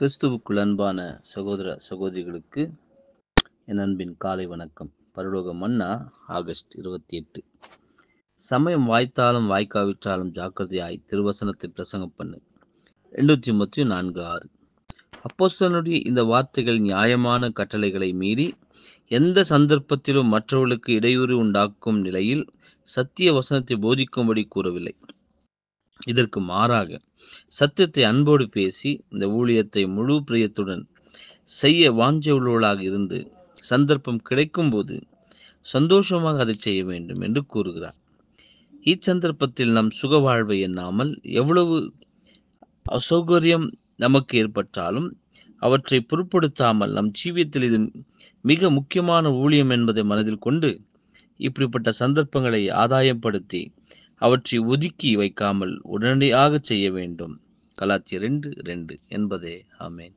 கிறிஸ்துவுக்குள் அன்பான சகோதர சகோதரிகளுக்கு என் அன்பின் காலை வணக்கம் பரலோக மன்னா ஆகஸ்ட் இருபத்தி எட்டு சமயம் வாய்த்தாலும் வாய்க்காவிட்டாலும் ஜாக்கிரதையாய் திருவசனத்தை பிரசங்கம் பண்ணு எண்ணூற்றி முப்பத்தி நான்கு ஆறு அப்போஸ்தனுடைய இந்த வார்த்தைகள் நியாயமான கட்டளைகளை மீறி எந்த சந்தர்ப்பத்திலும் மற்றவர்களுக்கு இடையூறு உண்டாக்கும் நிலையில் சத்திய வசனத்தை போதிக்கும்படி கூறவில்லை இதற்கு மாறாக சத்தியத்தை அன்போடு பேசி இந்த ஊழியத்தை முழு பிரியத்துடன் செய்ய வாஞ்சவுள்ளவளாக இருந்து சந்தர்ப்பம் கிடைக்கும் போது சந்தோஷமாக அதை செய்ய வேண்டும் என்று கூறுகிறார் இச்சந்தர்ப்பத்தில் நம் சுக வாழ்வை எண்ணாமல் எவ்வளவு அசௌகரியம் நமக்கு ஏற்பட்டாலும் அவற்றை பொருட்படுத்தாமல் நம் ஜீவியத்தில் இது மிக முக்கியமான ஊழியம் என்பதை மனதில் கொண்டு இப்படிப்பட்ட சந்தர்ப்பங்களை ஆதாயப்படுத்தி அவற்றை ஒதுக்கி வைக்காமல் உடனடியாக செய்ய வேண்டும் கலாத்திய ரெண்டு ரெண்டு என்பதே ஆமேன்